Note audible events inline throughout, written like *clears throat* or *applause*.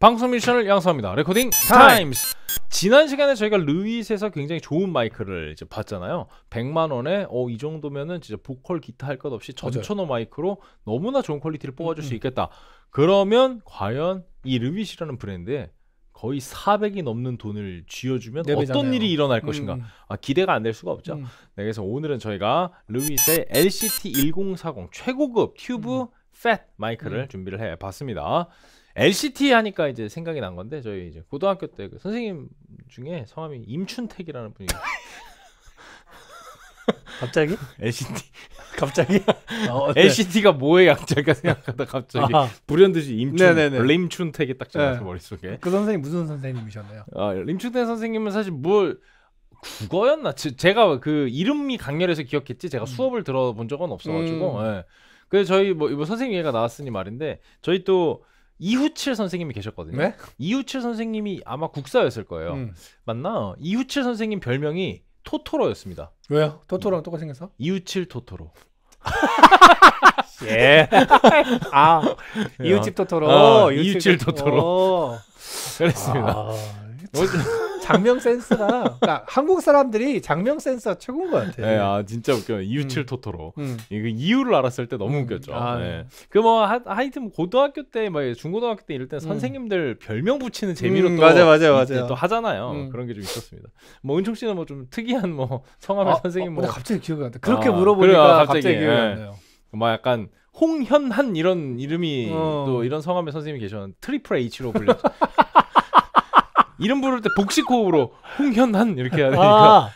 방송 미션을 양성합니다. 레코딩 타임스. 지난 시간에 저희가 루이스에서 굉장히 좋은 마이크를 이제 봤잖아요. 100만 원에 어 이 정도면은 진짜 보컬 기타 할 것 없이 전천호 마이크로 너무나 좋은 퀄리티를 음, 뽑아줄 음. 수 있겠다. 그러면 과연 이루이스라는 브랜드에 거의 400이 넘는 돈을 쥐어주면 네비잖아요. 어떤 일이 일어날 음, 것인가 음. 아, 기대가 안 될 수가 없죠. 음. 네, 그래서 오늘은 저희가 루이스의 LCT 1040 최고급 튜브 팻 음. 마이크를 준비를 해봤습니다. LCT 하니까 이제 생각이 난 건데 저희 이제 고등학교 때 그 선생님 중에 성함이 임춘택이라는 분이 *laughs* 갑자기? LCT *laughs* 갑자기? *laughs* 어, 네. LCT가 뭐의 약자일까 생각하다 갑자기 아 불현듯이 임춘 림춘택이 딱 지나서 네. 머릿속에 그 선생님 무슨 선생님이셨나요? 아, 예. 림춘택 선생님은 사실 뭘 국어였나? 제, 제가 그 이름이 강렬해서 기억했지 제가 음. 수업을 들어본 적은 없어가지고 음. 예. 그래서 저희 뭐, 이뭐 선생님 얘가 기 나왔으니 말인데 저희 또 이후칠 선생님이 계셨거든요. 네? 이후칠 선생님이 아마 국사였을 거예요. 음. 맞나? 이후칠 선생님 별명이 토토로였습니다. 왜요? 토토로랑 똑같이 생겼어? 이후칠 토토로. *laughs* 예. 아, 이웃집 토토로. 어, 이웃집 토토로. 그랬습니다. 아, 장명 센스가 그러니까 한국 사람들이 장명 센스가 최고인 것 같아요. 네, 아 진짜 웃겨 이유칠 음. 토토로 음. 이거 그 이유를 알았을 때 너무 음. 웃겼죠. 아, 네. 네. 그뭐 하여튼 고등학교 때막 뭐 중고등학교 때 이럴 때 음. 선생님들 별명 붙이는 재미로 음, 또 맞아 맞아 맞아 또 하잖아요. 음. 그런 게 좀 있었습니다. 뭐 은총 씨는 뭐 좀 특이한 뭐 *laughs* 성함의 아, 선생님 어, 갑자기 기억이 안 나. 그렇게 아, 물어보니까 그래, 아, 갑자기, 갑자기, 기억이 예. 나요. 막 뭐 약간 홍현한 이런 이름이 어. 또 이런 성함의 선생님이 계셨는데 트리플 H로 불렸죠. *laughs* 이름 부를 때 복식 호흡으로 홍현한 이렇게 해야 되니까 아,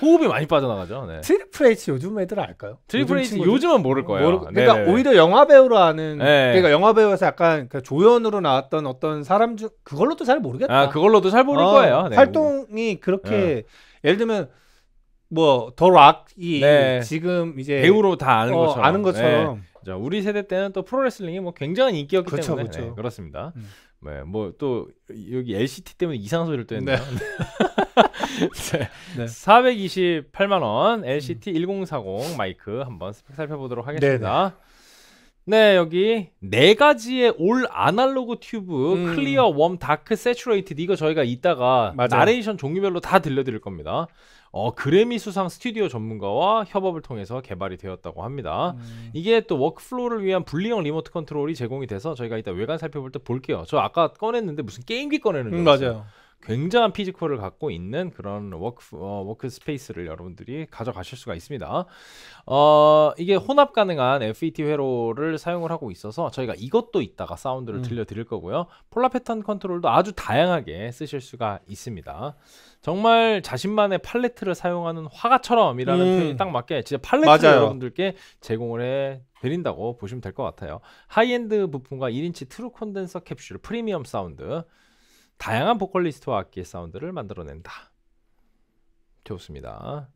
호흡이 많이 빠져나가죠. 네. 트리플 H 요즘 애들 알까요? 트리플 요즘 H 들 요즘은 모를 거예요. 모르- 그러니까 네네네. 네, 네. 오히려 영화 배우로 아는 네. 그러니까 영화 배우에서 약간 그 조연으로 나왔던 어떤 사람 중 그걸로도 잘 모르겠다. 아 그걸로도 잘 모를 어, 거예요. 네. 활동이 그렇게 네. 예를 들면 뭐더 락이 네. 지금 이제 배우로 다 아는 어, 것처럼. 아는 것처럼. 자, 우리 세대 때는 또 프로레슬링이 뭐 굉장한 인기였기 그쵸, 때문에 그쵸. 네, 그렇습니다. 음. 네, 뭐 또 여기 LCT 때문에 이상한 소리를 또 했네요. 네. *laughs* 네. 428만 원 LCT 음. 1040 마이크 한번 스펙 살펴보도록 네, 하겠습니다. 네네. 네 여기 네 가지의 올 아날로그 튜브 음. 클리어 웜 다크 세츄레이티드 이거 저희가 이따가 맞아요. 나레이션 종류별로 다 들려드릴 겁니다. 어, 그래미 수상 스튜디오 전문가와 협업을 통해서 개발이 되었다고 합니다. 음. 이게 또 워크플로우를 위한 분리형 리모트 컨트롤이 제공이 돼서 저희가 이따 외관 살펴볼 때 볼게요. 저 아까 꺼냈는데 무슨 게임기 꺼내는 거 음, 맞아요. 굉장한 피지컬을 갖고 있는 그런 워크 어, 워크 스페이스를 여러분들이 가져가실 수가 있습니다. 어, 이게 혼합 가능한 FET 회로를 사용을 하고 있어서 저희가 이것도 이따가 사운드를 음. 들려드릴 거고요. 폴라 패턴 컨트롤도 아주 다양하게 쓰실 수가 있습니다. 정말 자신만의 팔레트를 사용하는 화가처럼이라는 음. 표현이 딱 맞게 진짜 팔레트를 맞아요. 여러분들께 제공을 해 드린다고 보시면 될 것 같아요. 하이엔드 부품과 1인치 트루 콘덴서 캡슐 프리미엄 사운드 다양한 보컬리스트와 악기의 사운드를 만들어낸다. 좋습니다.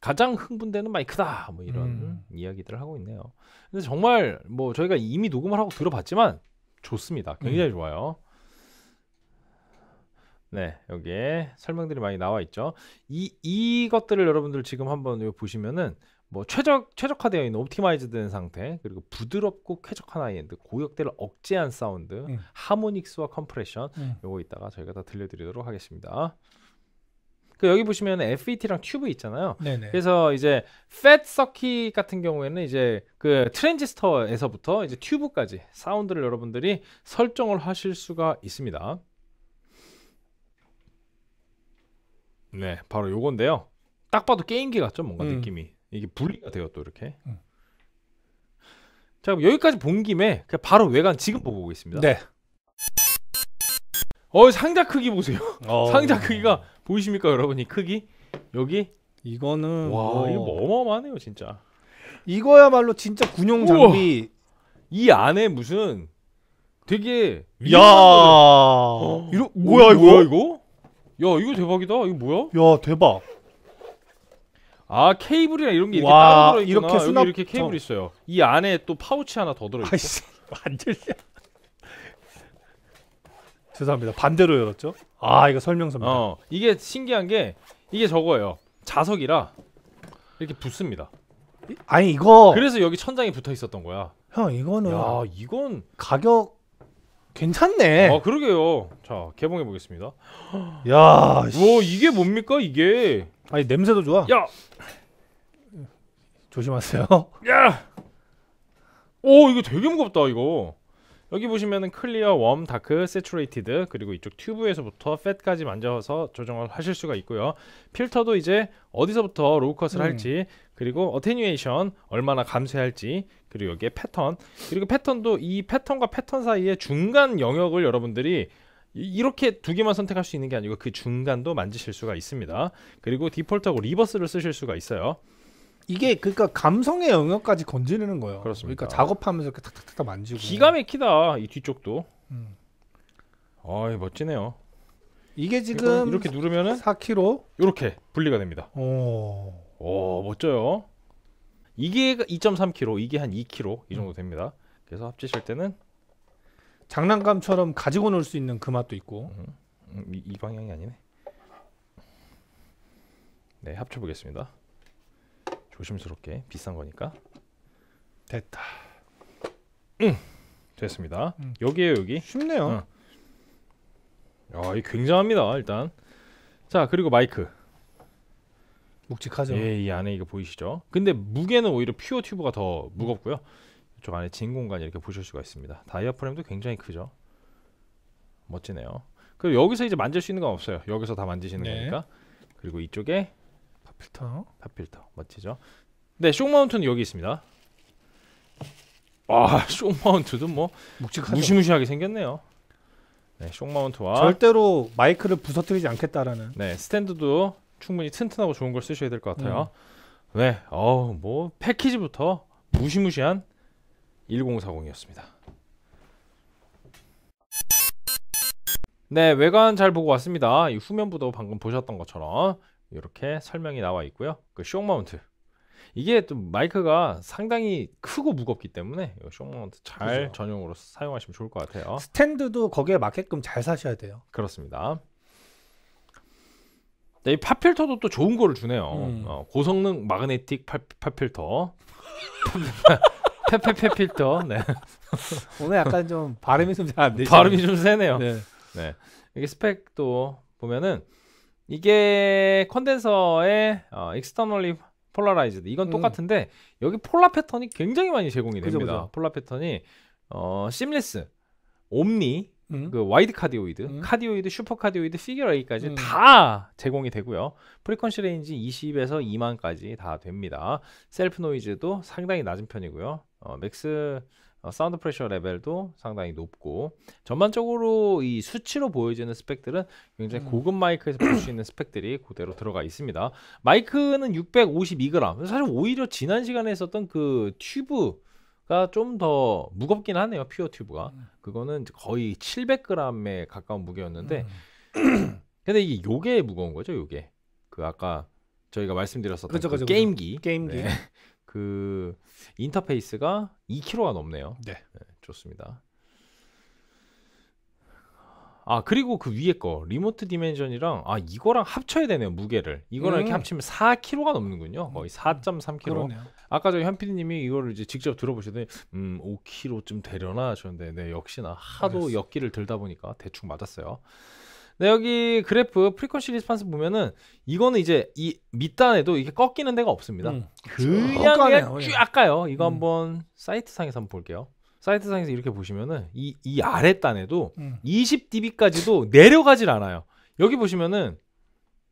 가장 흥분되는 마이크다. 뭐 이런 음. 이야기들을 하고 있네요. 근데 정말 뭐 저희가 이미 녹음을 하고 들어봤지만 좋습니다. 굉장히 음. 좋아요. 네, 여기에 설명들이 많이 나와 있죠. 이 이것들을 여러분들 지금 한번 보시면은 뭐 최적 최적화되어 있는 옵티마이즈된 상태 그리고 부드럽고 쾌적한 하이엔드 고역대를 억제한 사운드 음. 하모닉스와 컴프레션 음. 요거 있다가 저희가 다 들려드리도록 하겠습니다. 그 여기 보시면 FET랑 튜브 있잖아요. 네네. 그래서 이제 팻 서킷 같은 경우에는 이제 그 트랜지스터에서부터 이제 튜브까지 사운드를 여러분들이 설정을 하실 수가 있습니다. 네, 바로 요건데요. 딱 봐도 게임기 같죠, 뭔가 음. 느낌이. 이게 분리가 돼요 또 이렇게. 음. 자 그럼 여기까지 본 김에 그냥 바로 외관 지금 보고 오겠습니다. 네. 어 상자 크기 보세요. 어... *laughs* 상자 크기가 보이십니까 여러분 이 크기 여기 이거는 와 뭐 이거 어마어마하네요 진짜. 이거야말로 진짜 군용 장비. 우와. 이 안에 무슨 되게 야 어? *gasps* 이거? 뭐야 이거? 야 이거 대박이다 이거 뭐야? 야 대박. 아 케이블이랑 이런 게 이렇게 와, 따로 들어있구나 이렇게, 수납... 이렇게 케이블 저... 어. 있어요 이 안에 또 파우치 하나 더 들어있고 아이씨 안 들려 *laughs* 죄송합니다 반대로 열었죠 아 이거 설명서입니다 어, 이게 신기한 게 이게 저거예요 자석이라 이렇게 붙습니다 아니 이거 그래서 여기 천장에 붙어 있었던 거야 형 이거는 야 이건 가격 괜찮네 아 그러게요 자 개봉해 보겠습니다 야오 이게 뭡니까 이게 아니 냄새도 좋아. 야. 조심하세요. 야. 오 이거 되게 무겁다 이거. 여기 보시면은 클리어, 웜, 다크, 세츄레이티드 그리고 이쪽 튜브에서부터 팻까지 만져서 조정을 하실 수가 있고요. 필터도 이제 어디서부터 로우컷을 음. 할지 그리고 어테뉴에이션 얼마나 감쇄할지 그리고 여기에 패턴 그리고 패턴도 이 패턴과 패턴 사이에 중간 영역을 여러분들이 이렇게 두 개만 선택할 수 있는 게 아니고 그 중간도 만지실 수가 있습니다. 그리고 디폴트하고 리버스를 쓰실 수가 있어요. 이게 그러니까 감성의 영역까지 건지는 르 거예요. 그렇습니까? 그러니까 작업하면서 이렇게 탁탁탁 탁 만지고 기가 막히다 이 뒤쪽도. 음. 멋지네요. 이게 지금 이렇게 누르면은 4kg 이렇게 분리가 됩니다. 오, 오 멋져요. 이게 2.3kg, 이게 한 2kg 이 정도 음. 됩니다. 그래서 합치실 때는 장난감처럼 가지고 놀 수 있는 그 맛도 있고 음, 음, 이, 이 방향이 아니네 네 합쳐보겠습니다 조심스럽게 비싼 거니까 됐다 음 됐습니다 음. 여기에요 여기 쉽네요 어. 야이 굉장합니다 일단 자 그리고 마이크 묵직하죠 예이 안에 이거 보이시죠 근데 무게는 오히려 퓨어 튜브가 더 무겁고요 이쪽 안에 진 공간 이렇게 보실 수가 있습니다. 다이아프램도 굉장히 크죠. 멋지네요. 그리고 여기서 이제 만질 수 있는 건 없어요. 여기서 다 만지시는 네. 거니까. 그리고 이쪽에 파필터파필터 멋지죠. 네, 쇼마운트는 여기 있습니다. 아, *laughs* 쇼마운트도 뭐 묵직하죠. 무시무시하게 생겼네요. 네, 쇼마운트와 절대로 마이크를 부서뜨리지 않겠다라는. 네, 스탠드도 충분히 튼튼하고 좋은 걸 쓰셔야 될 것 같아요. 음. 네, 어우 뭐 패키지부터 무시무시한 1040이었습니다. 네, 외관 잘 보고 왔습니다. 이 후면부도 방금 보셨던 것처럼 이렇게 설명이 나와 있고요. 그쇼 마운트. 이게 또 마이크가 상당히 크고 무겁기 때문에 쇼 마운트 잘 그죠. 전용으로 사용하시면 좋을 것 같아요. 스탠드도 거기에 맞게끔 잘 사셔야 돼요. 그렇습니다. 네, 이 팝필터도 또 좋은 거를 주네요. 음. 어, 고성능 마그네틱 팝, 팝필터. *laughs* 페페페 필터. 네. 오늘 약간 좀 발음이 좀 잘 안 되죠. 발음이 좀 세네요. 네. 네. 이게 스펙도 보면은 이게 컨덴서의 어, e 스터널리폴라라이즈 p 이건 음. 똑같은데 음. 여기 폴라 패턴이 굉장히 많이 제공이 됩니다. 죠 그죠. 폴라 패턴이 어, 심리스, 옴니, 음. 그 와이드 카디오이드, 음. 카디오이드, 슈퍼 카디오이드, 피규어 A까지 음. 다 제공이 되고요. 프리퀀시 레인지 20에서 2만까지 다 됩니다. 셀프 노이즈도 상당히 낮은 편이고요. 어, 맥스 어, 사운드 프레셔 레벨도 상당히 높고 전반적으로 이 수치로 보여지는 스펙들은 굉장히 음. 고급 마이크에서 볼 수 있는 스펙들이 그대로 들어가 있습니다. 마이크는 652g. 사실 오히려 지난 시간에 있던그 튜브 가좀 더 무겁긴 하네요. 퓨어 튜브가 음. 그거는 거의 700g에 가까운 무게였는데 음. *clears throat* 근데 이게 요게 무거운 거죠. 요게 그 아까 저희가 말씀드렸었던 그쵸, 그렇죠, 그 그쵸, 그렇죠, 그렇죠. 게임기 그쵸. 게임기 네. 그 인터페이스가 2kg가 넘네요. 네. 네. 좋습니다. 아 그리고 그 위에 거 리모트 디멘전이랑 아 이거랑 합쳐야 되네요 무게를 이거랑 음. 이렇게 합치면 4kg가 넘는군요 거의 4.3kg 음, 그러네요. 아까 저 현피디님이 이거를 이제 직접 들어보시더니 음 5kg쯤 되려나 하셨는데 네 역시나 하도 역기를 들다 보니까 대충 맞았어요 네, 여기 그래프 프리퀀시 리스판스 보면은 이거는 이제 이 밑단에도 이게 꺾이는 데가 없습니다. 음, 그렇죠. 그냥 그냥 쫙 가요. 예. 이거 음. 한번 사이트상에서 한번 볼게요. 사이트상에서 이렇게 보시면은 이, 이 아랫단에도 음. 20dB까지도 내려가질 않아요. 여기 보시면은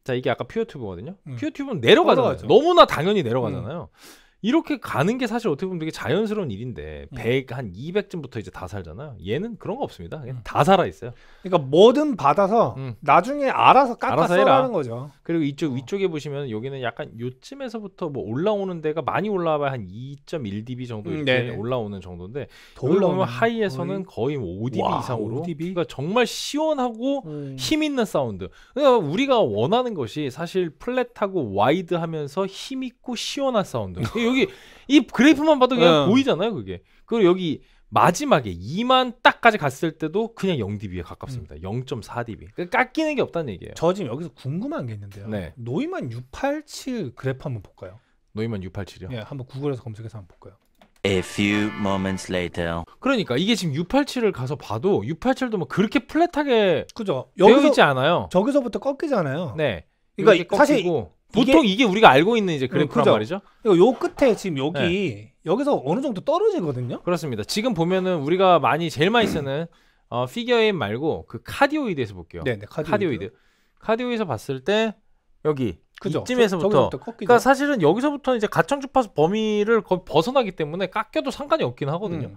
자 이게 아까 퓨어튜브거든요. 음. 퓨어튜브는 내려가잖아요. 떨어가죠. 너무나 당연히 내려가잖아요. 음. 이렇게 가는 게 사실 어떻게 보면 되게 자연스러운 일인데 음. 예. 100, 한 200쯤부터 이제 다 살잖아요. 얘는 그런 거 없습니다. 음. 다 살아 있어요. 그러니까 뭐든 받아서 음. 나중에 알아서 깎아서라는 거죠. 그리고 이쪽 어. 위쪽에 보시면 여기는 약간 요쯤에서부터 뭐 올라오는 데가 많이 올라와야 한 2.1dB 정도 음, 이렇게 올라오는 정도인데 올라오면 하이에서는 거의, 거의 뭐 5dB 와, 이상으로 5dB? 그러니까 정말 시원하고 음. 힘 있는 사운드. 그러니까 우리가 원하는 것이 사실 플랫하고 와이드하면서 힘 있고 시원한 사운드. *laughs* 여기 이 그래프만 봐도 그냥 네. 보이잖아요, 그게. 그리고 여기 마지막에 2만 딱까지 갔을 때도 그냥 0dB에 가깝습니다. 음. 0.4dB. 그러니까 깎이는 게 없다는 얘기예요. 저 지금 여기서 궁금한 게 있는데요. 네. 노이만 687 그래프 한번 볼까요? 노이만 687이요? 예, 한번 구글에서 검색해서 한번 볼까요? A few moments later. 그러니까 이게 지금 687을 가서 봐도 687도 뭐 그렇게 플랫하게 그죠? 되어 있지 않아요. 저기서부터 꺾이잖아요. 네. 그러니까 사실 보통 이게, 우리가 알고 있는 이제 그래프란 그죠? 말이죠. 그러니까 요 끝에 지금 여기 네. 여기서 어느 정도 떨어지거든요. 그렇습니다. 지금 보면은 우리가 많이 제일 많이 쓰는 어, 피겨인 말고 그 카디오이드에서 볼게요. 네, 네 카디오이드. 카디오이드. 카디오에서 봤을 때 여기 그죠? 이쯤에서부터 저, 그러니까 사실은 여기서부터 이제 가청 주파수 범위를 거의 벗어나기 때문에 깎여도 상관이 없긴 하거든요. 음.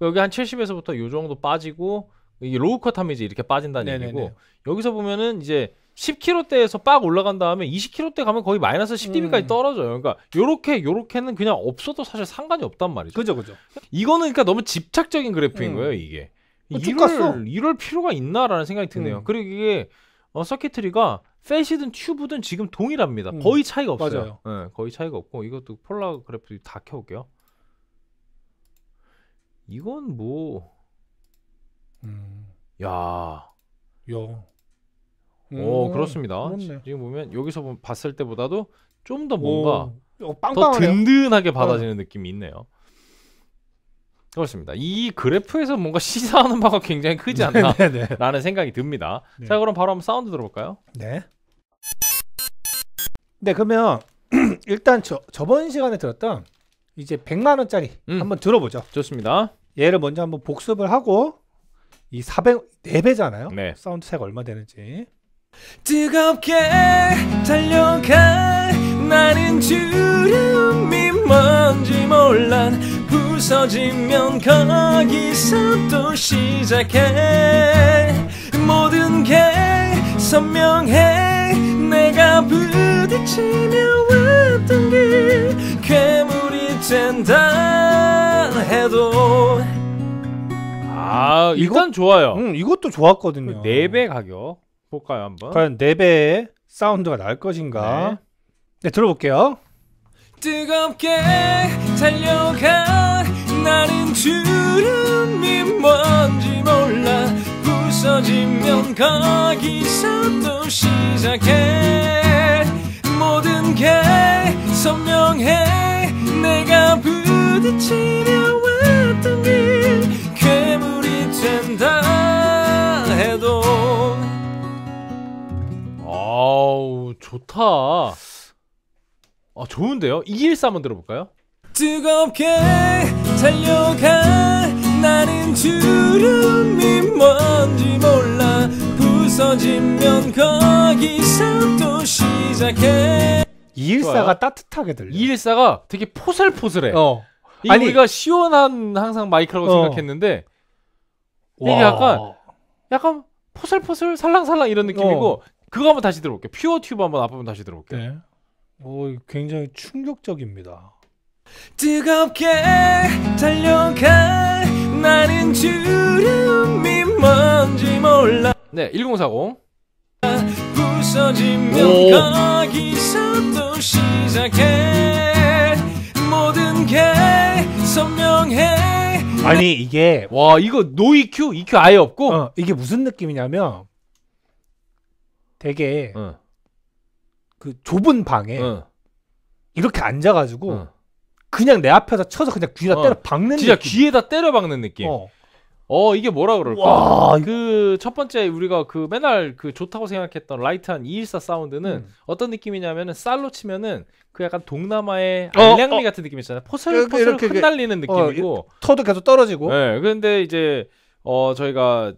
여기 한 70에서부터 요 정도 빠지고 이게 로우컷 하면 이제 이렇게 빠진다는 네네네. 네, 얘기고 네. 여기서 보면은 이제 10kg대에서 빡 올라간 다음에 20kg대 가면 거의 마이너스 10dB까지 음. 떨어져요. 그러니까 요렇게 요렇게는 그냥 없어도 사실 상관이 없단 말이죠. 그죠, 그죠. 이거는 그러니까 너무 집착적인 그래프인 음. 거예요, 이게. 어, 이럴, 이럴 필요가 있나라는 생각이 드네요. 음. 그리고 이게 어, 서킷트리가 펫시든 튜브든 지금 동일합니다. 음. 거의 차이가 없어요. 맞아요. 네, 거의 차이가 없고 이것도 폴라 그래프 다 켜볼게요. 이건 뭐, 음. 야, 야. 음. 오, 그렇습니다. 그렇네. 지금 보면 여기서 보면 봤을 때보다도 좀 더 뭔가 오, 어, 더 든든하게 네. 받아지는 어. 느낌이 있네요. 그렇습니다. 이 그래프에서 뭔가 *laughs* 시사하는 바가 굉장히 크지 네, 네, 않나라는 생각이 듭니다. 네. 자, 그럼 바로 한번 사운드 들어볼까요? 네. 네, 그러면 *clears throat* 일단 저, 저번 시간에 들었던 이제 100만 원짜리 음. 한번 들어보죠. 좋습니다. 얘를 먼저 한번 복습을 하고 이 400, 4배잖아요. 네. 사운드 색 얼마 되는지. 뜨겁게 달려가 나는 주름이 뭔지 몰라 부서지면 거기서 또 시작해 모든 게 선명해 내가 부딪히며 왔던 길 괴물이 된다 해도 아 일단 이거, 좋아요 음, 이것도 좋았거든요 4배 가격 볼까요 한번? 과연 4배의 사운드가 날 것인가? 네, 네 들어볼게요. 뜨겁게 달려가 나는 주름이 뭔지 몰라 부서지면 거기서 또 시작해 모든 게 선명해 내가 부딪히며 왔던 길 괴물이 된다 좋다. 아, 좋은데요? 214 한번 들어볼까요? 뜨겁게 달려가 나는 주름이 뭔지 몰라 부서지면 거기서 또 시작해 214가 따뜻하게 들려. 214가 되게 포슬포슬해. 어. 이게 아니, 우리가 시원한 항상 마이크라고 어. 생각했는데 이게 와. 약간 약간 포슬포슬 살랑살랑 이런 느낌이고 어. 그거 한번 다시 들어볼게요. 퓨어 튜브 한번 앞부분 다시 들어볼게요. 네. 오, 어, 굉장히 충격적입니다. 뜨겁게 달려갈 나는 주름이 뭔지 몰라. 네, 1040. 부서지면 오. 거기서 또 시작해 모든 게 선명해 아니 이게 와 이거 노 EQ, EQ 아예 없고 어, 이게 무슨 느낌이냐면 되게 어. 그 좁은 방에 어. 이렇게 앉아가지고 어. 그냥 내 앞에다 쳐서 그냥 귀에다 어. 때려 박는 진짜 느낌. 귀에다 때려 박는 느낌. 어. 어 이게 뭐라 그럴까? 그 첫 번째 우리가 그 맨날 그 좋다고 생각했던 라이트한 214 사운드는 음. 어떤 느낌이냐면은 쌀로 치면은 그 약간 동남아의 어, 알량미 어. 같은 느낌 있잖아요. 포슬포슬 흩날리는 느낌이고 이- 터도 계속 떨어지고. 예. 네, 그데 이제 어 저희가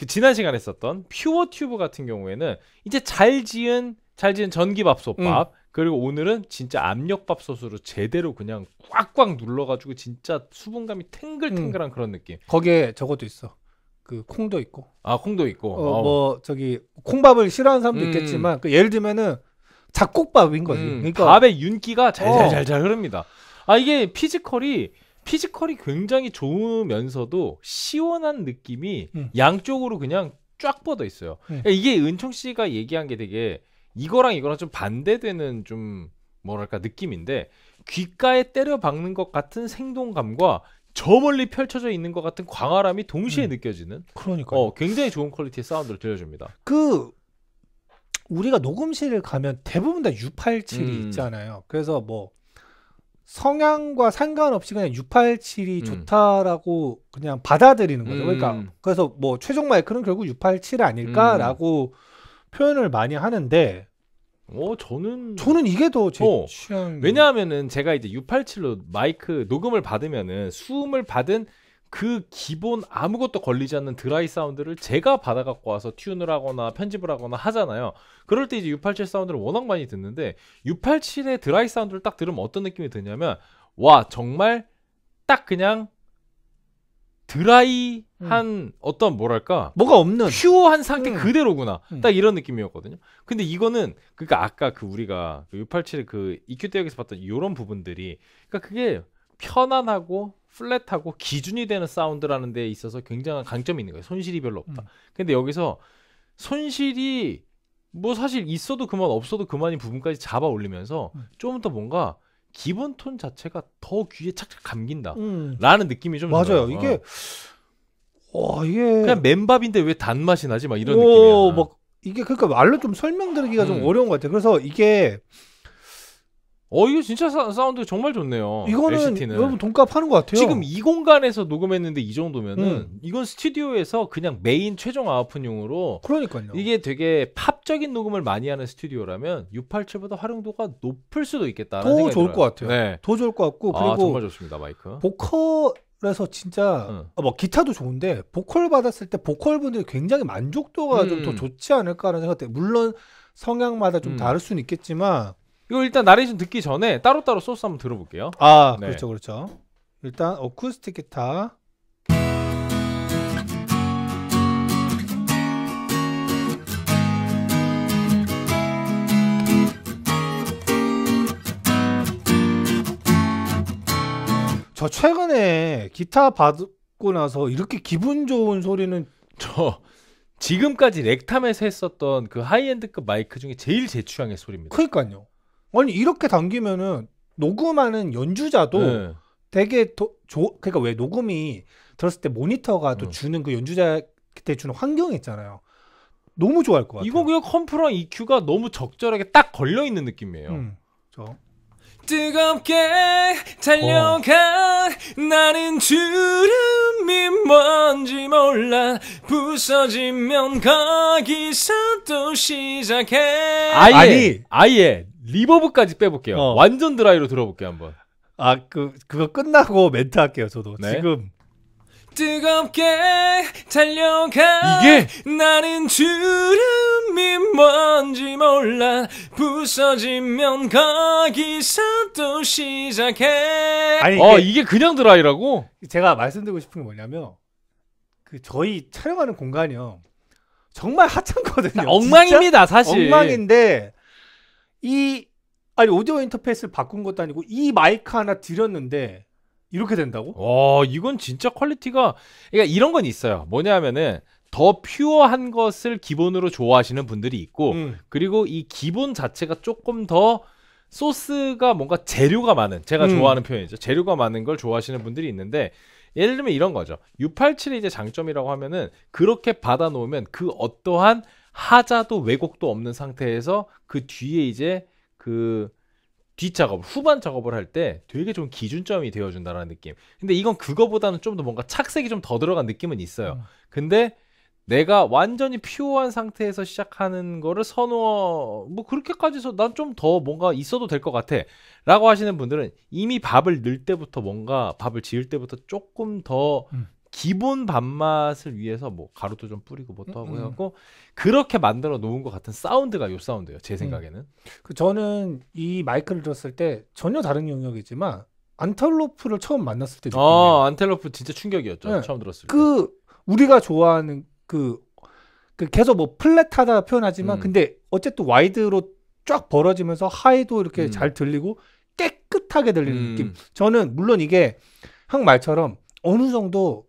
그 지난 시간에 었던 퓨어 튜브 같은 경우에는 이제 잘 지은 잘 지은 전기밥솥밥 음. 그리고 오늘은 진짜 압력밥솥으로 제대로 그냥 꽉꽉 눌러가지고 진짜 수분감이 탱글탱글한 음. 그런 느낌. 거기에 저것도 있어. 그 콩도 있고. 아 콩도 있고. 어, 뭐 저기 콩밥을 싫어하는 사람도 음. 있겠지만 그 예를 들면은 잡곡밥인 거지. 음. 그러니까 밥의 윤기가 잘 잘잘잘 어. 흐릅니다. 아 이게 피지컬이 피지컬이 굉장히 좋으면서도 시원한 느낌이 음. 양쪽으로 그냥 쫙 뻗어 있어요. 음. 그러니까 이게 은총 씨가 얘기한 게 되게 이거랑 이거랑 좀 반대되는 좀 뭐랄까 느낌인데 귓가에 때려 박는 것 같은 생동감과 저 멀리 펼쳐져 있는 것 같은 광활함이 동시에 음. 느껴지는 그러니까 어, 굉장히 좋은 퀄리티의 사운드를 들려줍니다. 그 우리가 녹음실을 가면 대부분 다 687이 음. 있잖아요. 그래서 뭐 성향과 상관없이 그냥 687이 음. 좋다라고 그냥 받아들이는 거죠. 그러니까 음. 그러니까 그래서 뭐 최종 마이크는 결국 687 아닐까라고 음. 표현을 많이 하는데 어 저는 저는 이게 더제 어, 취향 왜냐하면은 제가 이제 687로 마이크 녹음을 받으면은 수음을 받은 그 기본 아무것도 걸리지 않는 드라이 사운드를 제가 받아갖고 와서 튠을 하거나 편집을 하거나 하잖아요. 그럴 때 이제 687 사운드를 워낙 많이 듣는데 687의 드라이 사운드를 딱 들으면 어떤 느낌이 드냐면 와 정말 딱 그냥 드라이한 음. 어떤 뭐랄까 뭐가 없는 퓨어한 상태 음. 그대로구나 음. 딱 이런 느낌이었거든요 근데 이거는 그니까 아까 그 우리가 687의 그 EQ 대역에서 그 봤던 이런 부분들이 그니까 그게 편안하고 플랫하고 기준이 되는 사운드라는 데 있어서 굉장한 강점이 있는 거예요. 손실이 별로 없다. 음. 근데 여기서 손실이 뭐 사실 있어도 그만 없어도 그만인 부분까지 잡아 올리면서 음. 좀더 뭔가 기본 톤 자체가 더 귀에 착착 감긴다라는 음. 느낌이 좀 맞아요. 들어요. 이게 어. 와 이게 그냥 맨밥인데 왜 단맛이 나지 막 이런 느낌이야. 막 이게 그러니까 말로 좀 설명드리기가 좀 음. 어려운 것 같아요. 그래서 이게 어 이거 진짜 사, 운드 정말 좋네요. 이거는 LCT는. 여러분 돈값 하는 것 같아요. 지금 이 공간에서 녹음했는데 이 정도면은 음. 이건 스튜디오에서 그냥 메인 최종 아웃풋용으로 그러니까요. 이게 되게 팝적인 녹음을 많이 하는 스튜디오라면 687보다 활용도가 높을 수도 있겠다라는 더 좋을 들어요. 것 같아요. 네. 더 좋을 것 같고 아, 그리고 아, 정말 좋습니다 마이크. 보컬 에서 진짜 응. 아, 뭐 기타도 좋은데 보컬 받았을 때 보컬 분들이 굉장히 만족도가 음. 좀더 좋지 않을까라는 생각 때 물론 성향마다 좀 음. 다를 수는 있겠지만 이거 일단 나레이션 듣기 전에 따로따로 소스 한번 들어볼게요. 아 네. 그렇죠 그렇죠. 일단 어쿠스틱 기타 저 최근에 기타 받고 나서 이렇게 기분 좋은 소리는 저 지금까지 렉탐에서 했었던 그 하이엔드급 마이크 중에 제일 제 취향의 소리입니다. 그러니까요. 아니 이렇게 당기면은 녹음하는 연주자도 네. 되게 더, 조, 그러니까 왜 녹음이 들었을 때 모니터가 또 음. 주는 그 연주자 그때 주는 환경이 있잖아요. 너무 좋아할 것 같아요. 이거 그냥 컴프랑 EQ가 너무 적절하게 딱 걸려 있는 느낌이에요. 음, 뜨겁게 달려가 어. 나는 주름이 뭔지 몰라 부서지면 거기서 또 시작해 아예 아니, 아예 리버브까지 빼볼게요. 어. 완전 드라이로 들어볼게요 한번. 아그 그거 끝나고 멘트 할게요 저도 네. 지금. 뜨겁게 달려가 이게 나는 주름이 뭔지 몰라 부서지면 거기서 또 시작해 아니 어 이게, 이게 그냥 드라이라고 제가 말씀드리고 싶은 게 뭐냐면 그 저희 촬영하는 공간이요 정말 하찮거든요 아, 엉망입니다 사실 엉망인데 이 아니 오디오 인터페이스를 바꾼 것도 아니고 이 마이크 하나 들였는데 이렇게 된다고? 와 이건 진짜 퀄리티가 그러니까 이런 건 있어요. 뭐냐면은 더 퓨어한 것을 기본으로 좋아하시는 분들이 있고 음. 그리고 이 기본 자체가 조금 더 소스가 뭔가 재료가 많은 제가 음. 좋아하는 표현이죠. 재료가 많은 걸 좋아하시는 분들이 있는데 예를 들면 이런 거죠. 6 8 7이 이제 장점이라고 하면은 그렇게 받아 놓으면 그 어떠한 하자도 왜곡도 없는 상태에서 그 뒤에 이제 그 뒷작업, 후반 작업을 할 때 되게 좀 기준점이 되어준다는 느낌. 근데 이건 그거보다는 좀 더 뭔가 착색이 좀 더 들어간 느낌은 있어요. 음. 근데 내가 완전히 퓨어한 상태에서 시작하는 거를 선호, 뭐 그렇게까지 해서 난 좀 더 뭔가 있어도 될 것 같아. 라고 하시는 분들은 이미 밥을 넣을 때부터 뭔가 밥을 지을 때부터 조금 더 음. 기본 밥맛을 위해서 뭐 가루도 좀 뿌리고 뭐 또 하고 음, 음, 해갖고 그렇게 만들어 놓은 것 같은 사운드가 요 사운드예요 제 음. 생각에는 그 저는 이 마이크를 들었을 때 전혀 다른 영역이지만 안탈로프를 처음 만났을 때 아, 느낌이에요. 아 안텔로프 진짜 충격이었죠 네. 처음 들었을 그 우리가 좋아하는 그, 그 계속 뭐 플랫하다 표현하지만 음. 근데 어쨌든 와이드로 쫙 벌어지면서 하이도 이렇게 음. 잘 들리고 깨끗하게 들리는 음. 느낌. 저는 물론 이게 형 말처럼 어느 정도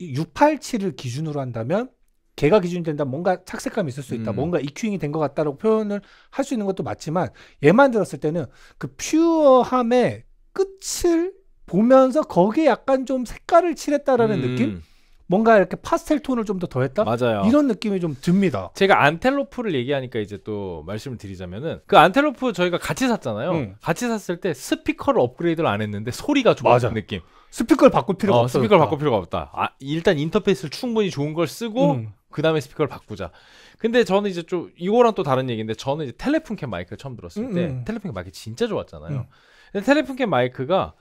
687을 기준으로 한다면 걔가 기준이 된다 뭔가 착색감이 있을 수 있다 음. 뭔가 EQ잉이 된 것 같다라고 표현을 할 수 있는 것도 맞지만 얘만 들었을 때는 그 퓨어함의 끝을 보면서 거기에 약간 좀 색깔을 칠했다라는 음. 느낌 뭔가 이렇게 파스텔 톤을 좀 더 더했다? 맞아요. 이런 느낌이 좀 듭니다. 제가 안텔로프를 얘기하니까 이제 또 말씀을 드리자면은 그 안텔로프 저희가 같이 샀잖아요. 음. 같이 샀을 때 스피커를 업그레이드를 안 했는데 소리가 좋았던 느낌. 스피커를 바꿀 필요가 어, 없어. 스피커를 바꿀 필요가 없다. 아, 일단 인터페이스를 충분히 좋은 걸 쓰고 음. 그 다음에 스피커를 바꾸자. 근데 저는 이제 좀 이거랑 또 다른 얘기인데 저는 이제 텔레폰캠 마이크를 처음 들었을 음, 때 음. 텔레폰캠 마이크 진짜 좋았잖아요. 음. 근데 텔레폰캠 마이크가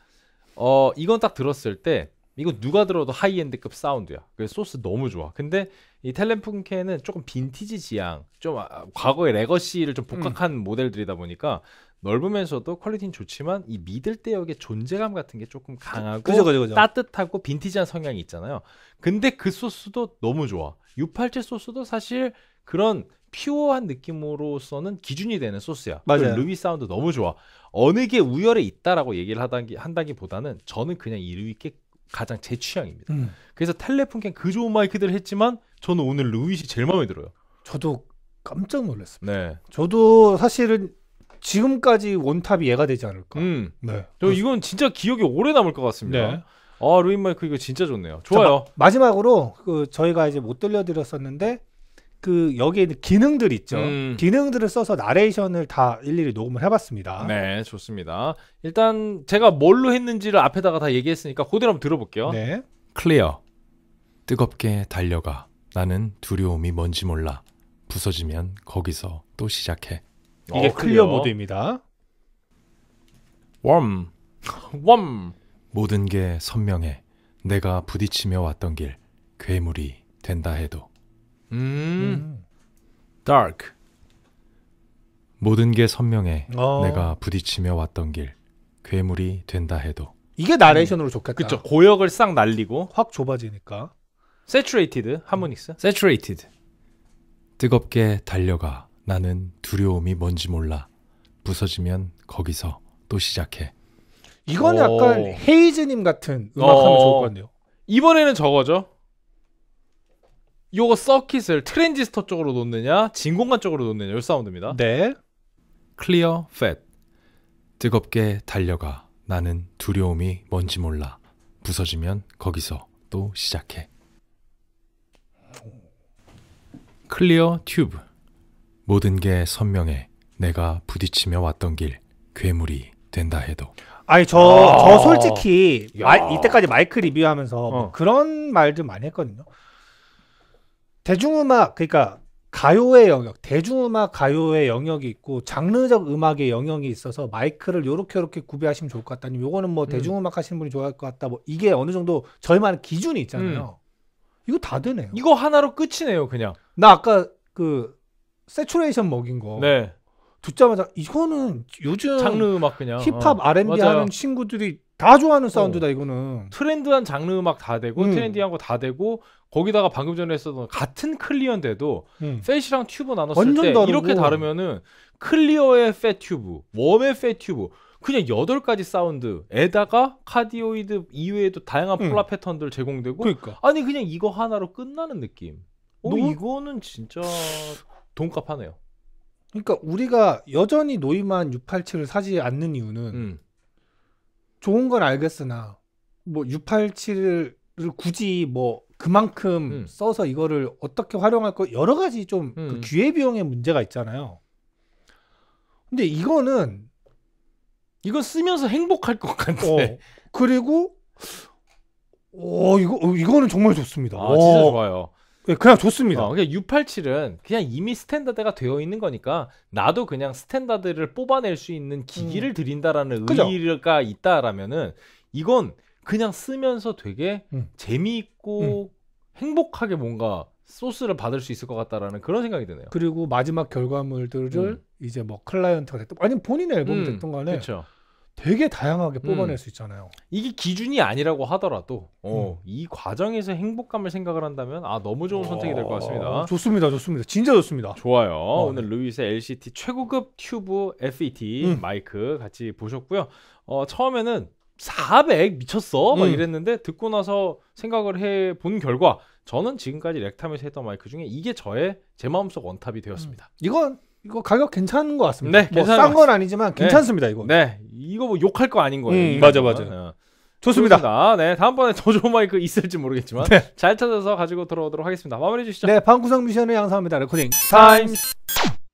어 이건 딱 들었을 때 이거 누가 들어도 하이엔드급 사운드야. 그 소스 너무 좋아. 근데 이 텔레폰캔은 조금 빈티지 지향, 좀 아, 과거의 레거시를 좀 복각한 음. 모델들이다 보니까 넓으면서도 퀄리티는 좋지만 이 미들대역의 존재감 같은 게 조금 강하고 그죠, 그죠, 그죠. 따뜻하고 빈티지한 성향이 있잖아요. 근데 그 소스도 너무 좋아. 687 소스도 사실 그런 퓨어한 느낌으로서는 기준이 되는 소스야. 맞아요. 루이 사운드 너무 좋아. 어느 게 우열에 있다라고 얘기를 하다기, 한다기보다는 저는 그냥 이 루이께 가장 제 취향입니다. 음. 그래서 텔레폰캔 그 좋은 마이크들을 했지만 저는 오늘 루이시 제일 마음에 들어요. 저도 깜짝 놀랐습니다. 네. 저도 사실은 지금까지 원탑이 얘가 되지 않을까. 음. 네. 저 이건 진짜 기억이 오래 남을 것 같습니다. 네. 아 루인 마이크 이거 진짜 좋네요. 좋아요. 자, 마, 지막으로그 저희가 이제 못 들려드렸었는데 그 여기에 있는 기능들 있죠. 음. 기능들을 써서 나레이션을 다 일일이 녹음을 해봤습니다. 네, 좋습니다. 일단 제가 뭘로 했는지를 앞에다가 다 얘기했으니까 그대로 한번 들어볼게요. 네. 클리어. 뜨겁게 달려가. 나는 두려움이 뭔지 몰라. 부서지면 거기서 또 시작해. 이게 어, 클리어 모드입니다. 웜. *laughs* 웜. 모든 게 선명해. 내가 부딪히며 왔던 길. 괴물이 된다 해도. 음. 음. dark. 모든 게 선명해. 어. 내가 부딪히며 왔던 길. 괴물이 된다 해도. 이게 나레이션으로 음. 좋겠다. 그쵸. 고역을 싹 날리고 확 좁아지니까. saturated 하모닉스. saturated. 뜨겁게 달려가 나는 두려움이 뭔지 몰라. 부서지면 거기서 또 시작해. 이건 약간 헤이즈님 같은 음악하면 좋을 것 어. 같네요. 이번에는 저거죠. 요거 서킷을 트랜지스터 쪽으로 놓느냐, 진공관 쪽으로 놓느냐 요 사운드입니다. 네. 클리어 팻. 뜨겁게 달려가. 나는 두려움이 뭔지 몰라. 부서지면 거기서 또 시작해. 클리어 튜브. 모든 게 선명해 내가 부딪히며 왔던 길 괴물이 된다 해도 아니 저저 저 아. 솔직히 마, 이때까지 마이크 리뷰하면서 뭐 어. 그런 말들 많이 했거든요. 대중음악 그러니까 가요의 영역, 대중음악 가요의 영역이 있고 장르적 음악의 영역이 있어서 마이크를 요렇게 요렇게 구비하시면 좋을 것 같다니 요거는 뭐 음. 대중음악 하시는 분이 좋아할 것 같다. 뭐 이게 어느 정도 저희만의 기준이 있잖아요. 음. 이거 다 되네요. 이거 하나로 끝이네요, 그냥. 나 아까 그 세츄레이션 먹인 거. 네. 듣자마자 이거는 요즘 장르 음악 그냥 힙합 어. R&B 맞아요. 하는 친구들이 다 좋아하는 사운드다 어. 이거는 트렌드한 장르 음악 다 되고 음. 트렌디한 거 다 되고 거기다가 방금 전에 했었던 같은 클리어인데도 음. 셋이랑 튜브 나눴을 때 다르고. 이렇게 다르면은 클리어의 펫 튜브, 웜의 펫 튜브 그냥 여덟 가지 사운드에다가 카디오이드 이외에도 다양한 폴라 음. 패턴들 제공되고 그러니까. 아니 그냥 이거 하나로 끝나는 느낌. 어, 너무... 이거는 진짜 돈값 하네요. 그러니까 우리가 여전히 노이만 687을 사지 않는 이유는 음. 좋은 건 알겠으나 뭐 687을 굳이 뭐 그만큼 음. 써서 이거를 어떻게 활용할 거 여러 가지 좀 그 음. 기회 비용의 문제가 있잖아요. 근데 이거는 이거 쓰면서 행복할 것같은 어, 그리고 어 이거 어, 이거는 정말 좋습니다. 아 와. 진짜 어. 좋아요. 예, 그냥 좋습니다. 어, 그냥니 687은 그냥 이미 스탠다드가 되어 있는 거니까 나도 그냥 스탠다드를 뽑아낼 수 있는 기기를 음. 드린다라는 그죠? 의미가 있다라면은 이건 그냥 쓰면서 되게 음. 재미있고 음. 행복하게 뭔가 소스를 받을 수 있을 것 같다라는 그런 생각이 드네요. 그리고 마지막 결과물들을 음. 이제 뭐 클라이언트가 됐던 아니면 본인의 앨범이 음. 됐던 간에 그쵸. 되게 다양하게 음. 뽑아낼 음. 수 있잖아요. 이게 기준이 아니라고 하더라도 어, 음. 이 과정에서 행복감을 생각을 한다면 아 너무 좋은 선택이 될 것 같습니다. 좋습니다, 좋습니다. 진짜 좋습니다. 좋아요. 어, 오늘 네. 루이스의 LCT 최고급 튜브 FET 음. 마이크 같이 보셨고요. 어, 처음에는 400 미쳤어 막 음. 이랬는데 듣고 나서 생각을 해 본 결과 저는 지금까지 렉타에서 했던 마이크 중에 이게 저의 제 마음속 원탑이 되었습니다. 음. 이건 이거 가격 괜찮은 것 같습니다. 네, 뭐싼건 아니지만 네. 괜찮습니다 네. 이거. 네, 이거 뭐 욕할 거 아닌 거예요. 음, 맞아 맞아. 어. 좋습니다. 좋습니다. 네, 다음번에 더 좋은 마이크 있을지 모르겠지만 네. 잘 찾아서 가지고 돌아오도록 하겠습니다. 마무리해 주시죠. 네, 방구석 미션의 양상입니다. 레코딩 타임스.